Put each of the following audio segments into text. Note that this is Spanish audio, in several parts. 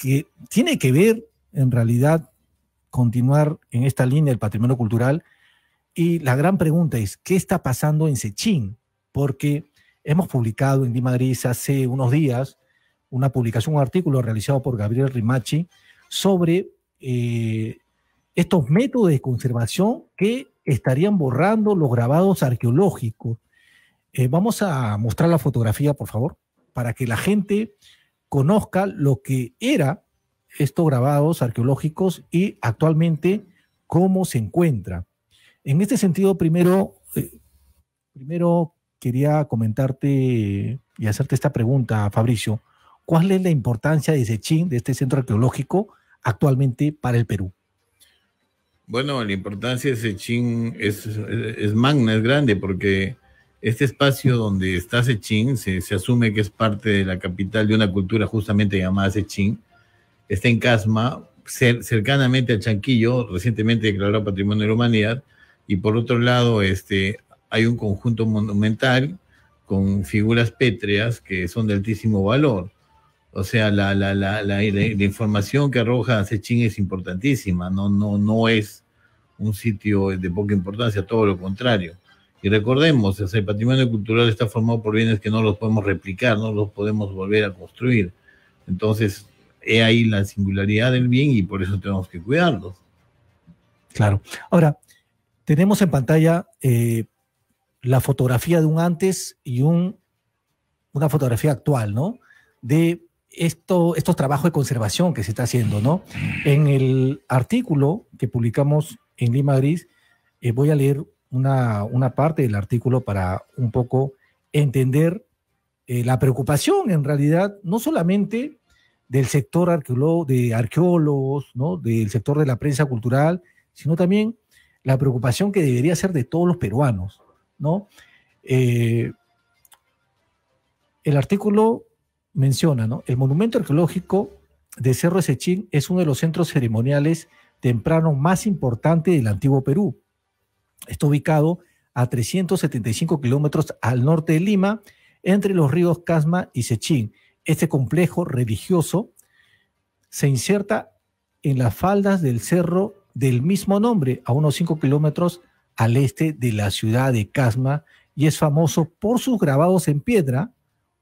que tiene que ver, en realidad, continuar en esta línea del patrimonio cultural. Y la gran pregunta es, ¿qué está pasando en Sechín? Porque hemos publicado en Di Madrid hace unos días una publicación, un artículo realizado por Gabriel Rimachi sobre eh, estos métodos de conservación que estarían borrando los grabados arqueológicos. Eh, vamos a mostrar la fotografía, por favor, para que la gente conozca lo que era estos grabados arqueológicos y actualmente cómo se encuentra. En este sentido, primero, eh, primero quería comentarte y hacerte esta pregunta, Fabricio. ¿Cuál es la importancia de Sechín, de este centro arqueológico, actualmente para el Perú? Bueno, la importancia de Sechín es, es magna, es grande, porque este espacio donde está Sechín, se, se, asume que es parte de la capital de una cultura justamente llamada Sechín, está en Casma, cercanamente al Chanquillo, recientemente declarado Patrimonio de la Humanidad, y por otro lado este, hay un conjunto monumental con figuras pétreas que son de altísimo valor. O sea, la, información que arroja Sechín es importantísima, no, no, no es un sitio de poca importancia, todo lo contrario. Y recordemos, el patrimonio cultural está formado por bienes que no los podemos replicar, no los podemos volver a construir. Entonces, he ahí la singularidad del bien y por eso tenemos que cuidarlos. Claro. Ahora, tenemos en pantalla eh, la fotografía de un antes y un, una fotografía actual, ¿no? De esto, estos trabajos de conservación que se está haciendo, ¿no? En el artículo que publicamos en Lima Gris, eh, voy a leer una, parte del artículo para un poco entender eh, la preocupación en realidad, no solamente del sector arqueólogo, de arqueólogos, ¿no? del sector de la prensa cultural, sino también la preocupación que debería ser de todos los peruanos. ¿no? Eh, el artículo menciona, el monumento arqueológico de Cerro Sechín es uno de los centros ceremoniales temprano más importantes del antiguo Perú. Está ubicado a 375 kilómetros al norte de Lima, entre los ríos Casma y Sechín. Este complejo religioso se inserta en las faldas del cerro del mismo nombre, a unos 5 kilómetros al este de la ciudad de Casma, y es famoso por sus grabados en piedra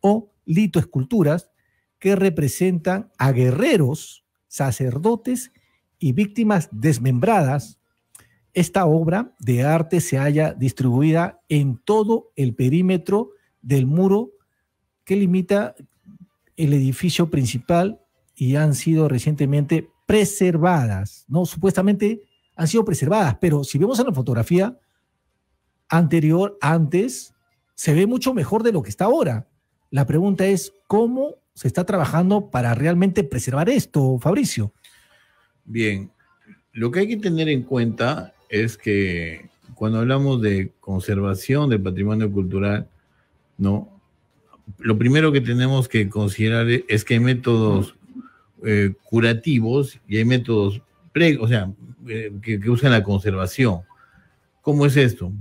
o litoesculturas que representan a guerreros, sacerdotes y víctimas desmembradas esta obra de arte se haya distribuida en todo el perímetro del muro que limita el edificio principal y han sido recientemente preservadas, ¿no? Supuestamente han sido preservadas, pero si vemos en la fotografía anterior, antes, se ve mucho mejor de lo que está ahora. La pregunta es, ¿cómo se está trabajando para realmente preservar esto, Fabricio? Bien, lo que hay que tener en cuenta es que cuando hablamos de conservación del patrimonio cultural, ¿no? Lo primero que tenemos que considerar e, es que hay métodos eh, curativos y hay métodos pre, o sea, eh, que, que usan la conservación. ¿Cómo es esto?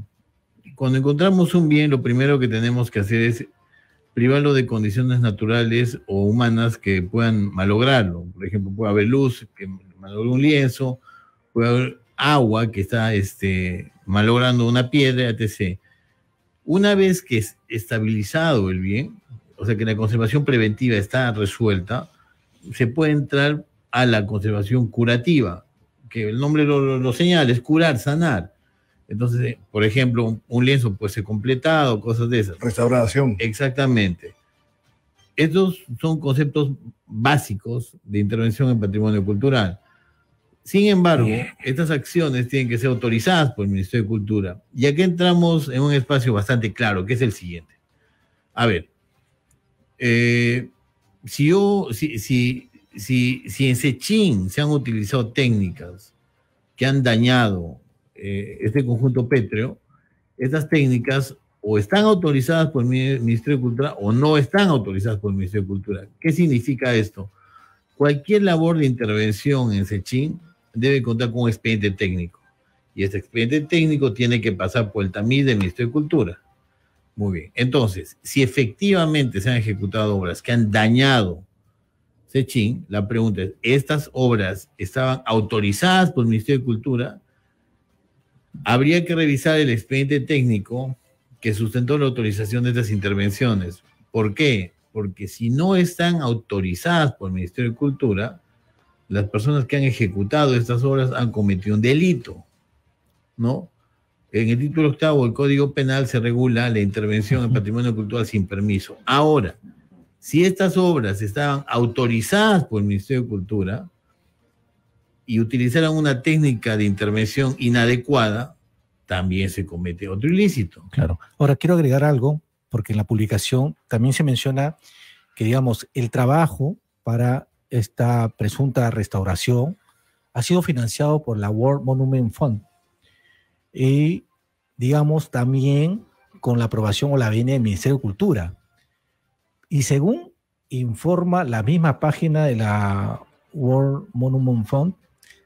Cuando encontramos un bien, lo primero que tenemos que hacer es privarlo de condiciones naturales o humanas que puedan malograrlo. Por ejemplo, puede haber luz que malogre un lienzo, puede haber agua que está este, malogrando una piedra, etc. Una vez que es estabilizado el bien, o sea que la conservación preventiva está resuelta, se puede entrar a la conservación curativa, que el nombre lo, señala, es curar, sanar. Entonces, eh, por ejemplo, un, un lienzo puede ser completado, cosas de esas. Restauración. Exactamente. Estos son conceptos básicos de intervención en patrimonio cultural. Sin embargo, estas acciones tienen que ser autorizadas por el Ministerio de Cultura. Y aquí entramos en un espacio bastante claro, que es el siguiente. A ver, eh, si yo, si, si, si, en Sechín se han utilizado técnicas que han dañado eh, este conjunto pétreo, estas técnicas o están autorizadas por el Ministerio de Cultura o no están autorizadas por el Ministerio de Cultura. ¿Qué significa esto? Cualquier labor de intervención en Sechín debe contar con un expediente técnico. Y este expediente técnico tiene que pasar por el tamiz del Ministerio de Cultura. Muy bien. Entonces, si efectivamente se han ejecutado obras que han dañado Sechín, la pregunta es, ¿estas obras estaban autorizadas por el Ministerio de Cultura? Habría que revisar el expediente técnico que sustentó la autorización de estas intervenciones. ¿Por qué? Porque si no están autorizadas por el Ministerio de Cultura, las personas que han ejecutado estas obras han cometido un delito, ¿no? En el título octavo del Código Penal se regula la intervención en patrimonio cultural sin permiso. Ahora, si estas obras estaban autorizadas por el Ministerio de Cultura y utilizaron una técnica de intervención inadecuada, también se comete otro ilícito. Claro. Ahora, quiero agregar algo, porque en la publicación también se menciona que, digamos, el trabajo para esta presunta restauración ha sido financiado por la World Monument Fund. Y, digamos, también con la aprobación o la viene del Ministerio de Cultura. Y según informa la misma página de la World Monument Fund,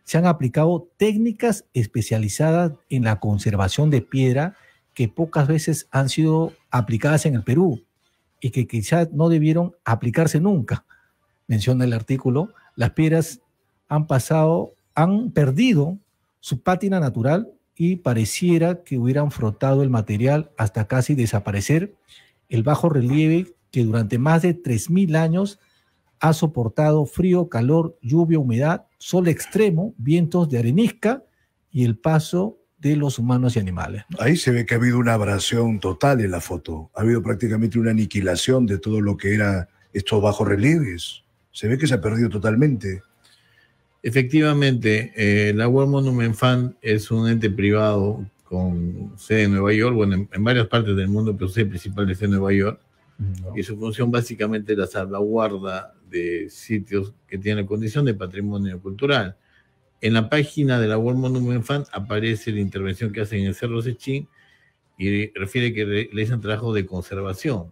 se han aplicado técnicas especializadas en la conservación de piedra que pocas veces han sido aplicadas en el Perú y que quizás no debieron aplicarse nunca menciona el artículo, las piedras han pasado, han perdido su pátina natural y pareciera que hubieran frotado el material hasta casi desaparecer el bajo relieve que durante más de 3.000 años ha soportado frío, calor, lluvia, humedad, sol extremo, vientos de arenisca y el paso de los humanos y animales. Ahí se ve que ha habido una abrasión total en la foto. Ha habido prácticamente una aniquilación de todo lo que era estos bajos relieves. Se ve que se ha perdido totalmente. Efectivamente, eh, la World Monument Fund es un ente privado con sede en Nueva York, bueno, en, varias partes del mundo, pero sede principal es en Nueva York. Mm, y su función básicamente es la salvaguarda de sitios que tienen la condición de patrimonio cultural. En la página de la World Monument Fund aparece la intervención que hacen en el Cerro Sechín y refiere que realizan trabajo de conservación.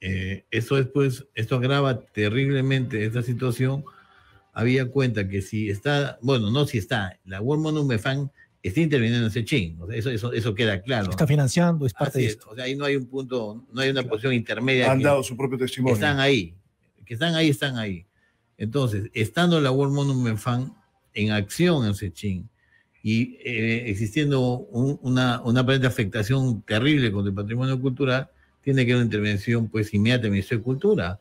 Eh, eso pues esto agrava terriblemente esta situación. Había cuenta que si está, bueno, no si está, la World Monument Fund está interviniendo en Sechín eso, eso, eso, queda claro. está financiando, es parte de esto. o sea, ahí no hay un punto, no hay una posición intermedia. Han dado su propio testimonio. Están ahí, que están ahí, están ahí. Entonces, estando la World Monument Fund en acción en Sechín y eh, existiendo una, una aparente afectación terrible con el patrimonio cultural, tiene que haber una intervención pues inmediata del Ministerio de Cultura,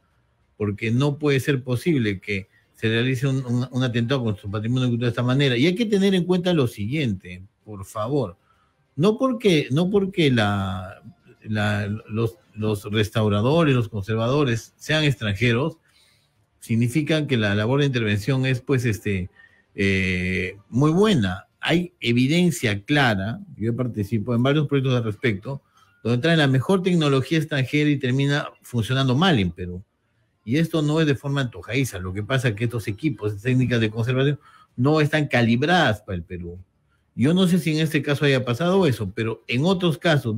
porque no puede ser posible que se realice un, atentado con su patrimonio cultural de esta manera. Y hay que tener en cuenta lo siguiente, por favor, no porque, no porque los, restauradores, los conservadores sean extranjeros, significa que la labor de intervención es pues este eh, muy buena. Hay evidencia clara, yo participo en varios proyectos al respecto, donde trae la mejor tecnología extranjera y termina funcionando mal en Perú. Y esto no es de forma antojadiza, lo que pasa es que estos equipos, técnicas de conservación, no están calibradas para el Perú. Yo no sé si en este caso haya pasado eso, pero en otros casos,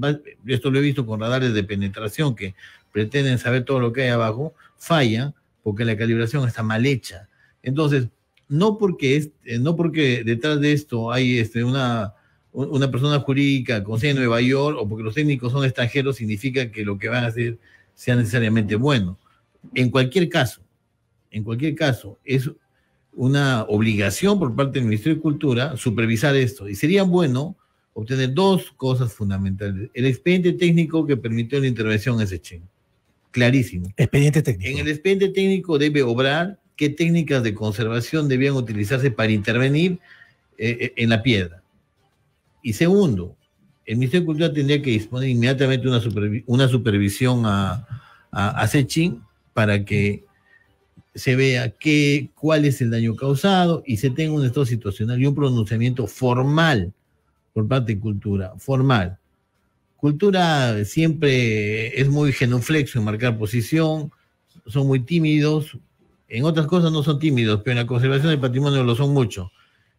esto lo he visto con radares de penetración que pretenden saber todo lo que hay abajo, falla porque la calibración está mal hecha. Entonces, no porque, eh, no porque detrás de esto hay este, una una persona jurídica con sede en Nueva York o porque los técnicos son extranjeros significa que lo que van a hacer sea necesariamente bueno. En cualquier caso, en cualquier caso, es una obligación por parte del Ministerio de Cultura supervisar esto. Y sería bueno obtener dos cosas fundamentales. El expediente técnico que permitió la intervención es Chen Clarísimo. Expediente técnico. En el expediente técnico debe obrar qué técnicas de conservación debían utilizarse para intervenir eh, eh, en la piedra y segundo, el Ministerio de Cultura tendría que disponer inmediatamente una, supervisión a, a, para que se vea qué, cuál es el daño causado y se tenga un estado situacional y un pronunciamiento formal por parte de cultura, formal. Cultura siempre es muy genuflexo en marcar posición, son muy tímidos, en otras cosas no son tímidos, pero en la conservación del patrimonio lo son mucho.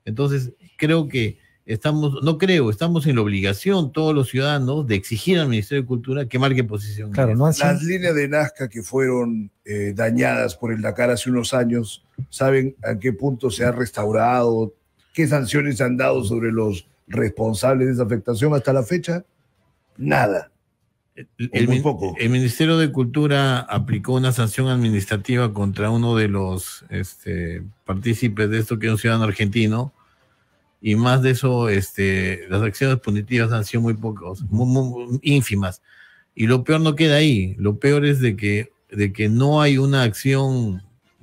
Entonces, creo que estamos, no creo, estamos en la obligación todos los ciudadanos de exigir al Ministerio de Cultura que marque posición. Claro, Las líneas de Nazca que fueron eh, dañadas por el Dakar hace unos años, ¿saben a qué punto se ha restaurado? ¿Qué sanciones se han dado sobre los responsables de esa afectación hasta la fecha? Nada. El, el Ministerio de Cultura aplicó una sanción administrativa contra uno de los este, partícipes de esto, que es un ciudadano argentino, y más de eso, este, las acciones punitivas han sido muy pocas, muy, ínfimas. Y lo peor no queda ahí, lo peor es de que, de que no hay una acción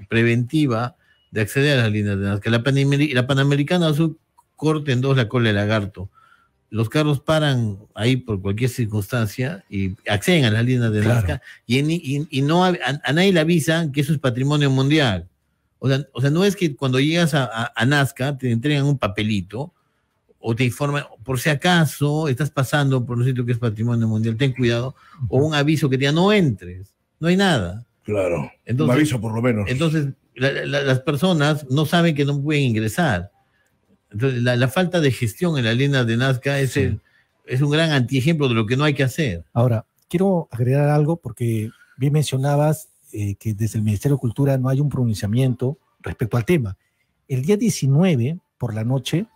preventiva de acceder a las líneas de que La, Panamericana Azul corte en dos la cola de lagarto. Los carros paran ahí por cualquier circunstancia y acceden a las líneas de Nazca y, y, no a, a nadie le avisan que eso es patrimonio mundial. O sea, o sea no es que cuando llegas a, Nazca te entregan un papelito o te informan, por si acaso estás pasando por un sitio que es patrimonio mundial, ten cuidado, o un aviso que te diga no entres, no hay nada. Claro, entonces, un aviso por lo menos. Entonces, las personas no saben que no pueden ingresar. Entonces, la, falta de gestión en la línea de Nazca es, es un gran antiejemplo de lo que no hay que hacer. Ahora, quiero agregar algo porque bien mencionabas eh, que desde el Ministerio de Cultura no hay un pronunciamiento respecto al tema. El día 19, por la noche,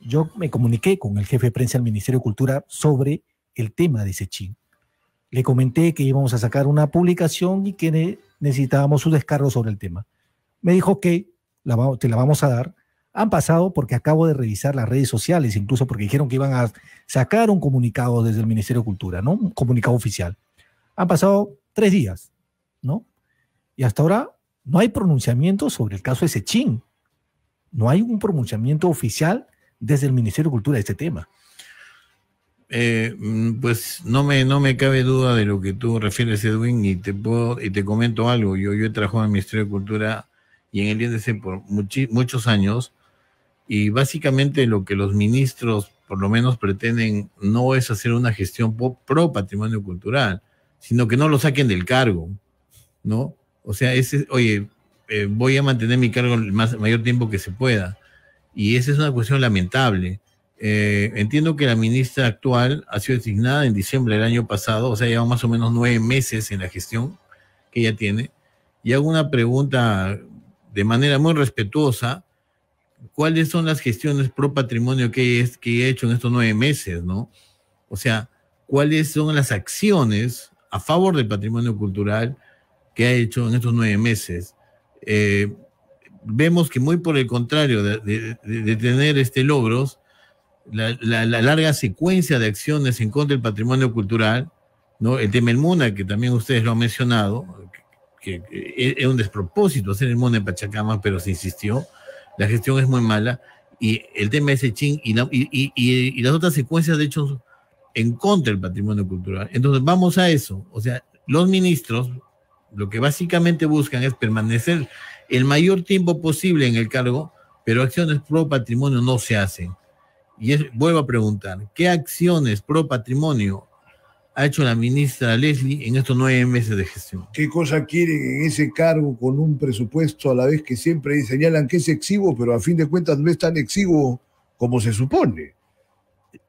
yo me comuniqué con el jefe de prensa del Ministerio de Cultura sobre el tema de Sechín. Le comenté que íbamos a sacar una publicación y que necesitábamos su descargo sobre el tema. Me dijo que la, te la vamos a dar. Han pasado porque acabo de revisar las redes sociales, incluso porque dijeron que iban a sacar un comunicado desde el Ministerio de Cultura, ¿no? Un comunicado oficial. Han pasado tres días, ¿no? Y hasta ahora no hay pronunciamiento sobre el caso de Sechín. No hay un pronunciamiento oficial desde el Ministerio de Cultura de este tema. Eh, mm, pues no me, no me cabe duda de lo que tú refieres, Edwin, y te puedo, y te comento algo. Yo, yo he trabajado en el Ministerio de Cultura y en el INDC por muchos años, y básicamente lo que los ministros por lo menos pretenden no es hacer una gestión pro patrimonio cultural, sino que no lo saquen del cargo, ¿no? O sea, ese, oye, eh, voy a mantener mi cargo el más, mayor tiempo que se pueda. Y esa es una cuestión lamentable. Eh, entiendo que la ministra actual ha sido designada en diciembre del año pasado, o sea, lleva más o menos nueve meses en la gestión que ella tiene. Y hago una pregunta de manera muy respetuosa. ¿Cuáles son las gestiones pro patrimonio que, es, que he hecho en estos nueve meses, no? O sea, ¿cuáles son las acciones a favor del patrimonio cultural? que ha hecho en estos nueve meses, eh, vemos que muy por el contrario de, tener este logros, la, larga secuencia de acciones en contra del patrimonio cultural, ¿no? el tema del MUNA, que también ustedes lo han mencionado, que, es un despropósito hacer el MUNA en Pachacama, pero se insistió, la gestión es muy mala, y el tema de ese ching, y, las otras secuencias de hechos en contra del patrimonio cultural. Entonces vamos a eso, o sea, los ministros, lo que básicamente buscan es permanecer el mayor tiempo posible en el cargo, pero acciones pro patrimonio no se hacen. Y vuelvo a preguntar, ¿qué acciones pro patrimonio ha hecho la ministra Leslie en estos nueve meses de gestión? ¿Qué cosa quieren en ese cargo con un presupuesto a la vez que siempre señalan que es exiguo, pero a fin de cuentas no es tan exiguo como se supone?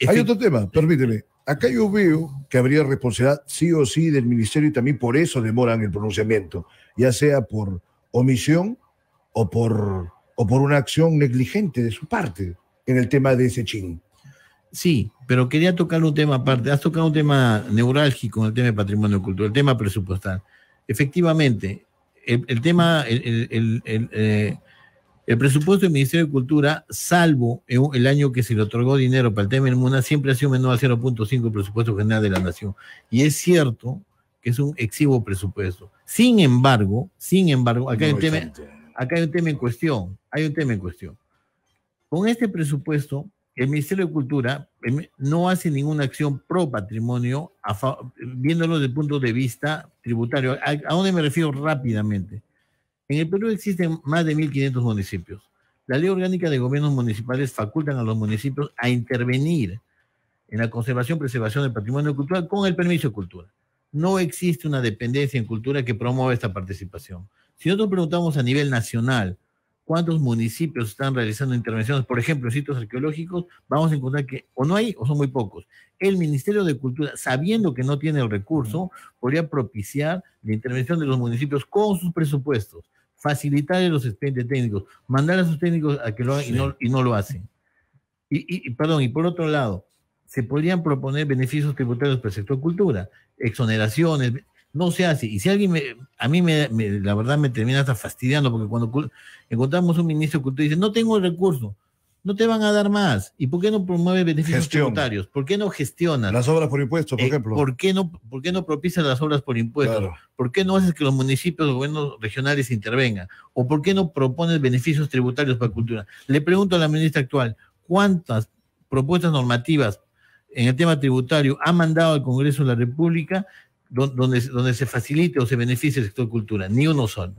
Hay otro tema, permíteme acá yo veo que habría responsabilidad sí o sí del ministerio y también por eso demoran el pronunciamiento, ya sea por omisión o por, o por una acción negligente de su parte en el tema de ese chin. Sí, pero quería tocar un tema aparte. Has tocado un tema neurálgico en el tema de patrimonio cultural, el tema presupuestal. Efectivamente, el, tema, el, eh, el presupuesto del Ministerio de Cultura, salvo el año que se le otorgó dinero para el tema del MUNA, siempre ha sido menor a 0.5 del presupuesto general de la Nación. Y es cierto que es un exiguo presupuesto. Sin embargo, sin embargo, acá hay, un tema, en cuestión. Hay un tema en cuestión. Con este presupuesto, el Ministerio de Cultura em, no hace ninguna acción pro patrimonio, viéndolo desde el punto de vista tributario. ¿A dónde me refiero rápidamente? En el Perú existen más de 1.500 municipios. La ley orgánica de gobiernos municipales facultan a los municipios a intervenir en la conservación, y preservación del patrimonio cultural con el permiso de cultura. No existe una dependencia en cultura que promueva esta participación. Si nosotros preguntamos a nivel nacional cuántos municipios están realizando intervenciones, por ejemplo, en sitios arqueológicos, vamos a encontrar que o no hay o son muy pocos. El Ministerio de Cultura, sabiendo que no tiene el recurso, podría propiciar la intervención de los municipios con sus presupuestos facilitar los expedientes técnicos, mandar a sus técnicos a que lo hagan y, no, lo hacen. Y, perdón, y por otro lado, se podrían proponer beneficios tributarios para el sector cultura, exoneraciones, no se hace. Y si alguien, me, a mí me, la verdad me termina hasta fastidiando, porque cuando encontramos un ministro de cultura dice, no tengo el recurso no te van a dar más. ¿Y por qué no promueve beneficios tributarios? ¿Por qué no gestiona? Las obras por impuestos, por eh, ejemplo. ¿por qué, no, ¿Por qué no propicia las obras por impuestos? ¿Por qué no haces que los municipios o gobiernos regionales intervengan? ¿O por qué no propones beneficios tributarios para cultura? Le pregunto a la ministra actual, ¿cuántas propuestas normativas en el tema tributario ha mandado al Congreso de la República donde, donde se facilite o se beneficie el sector cultura? Ni uno solo.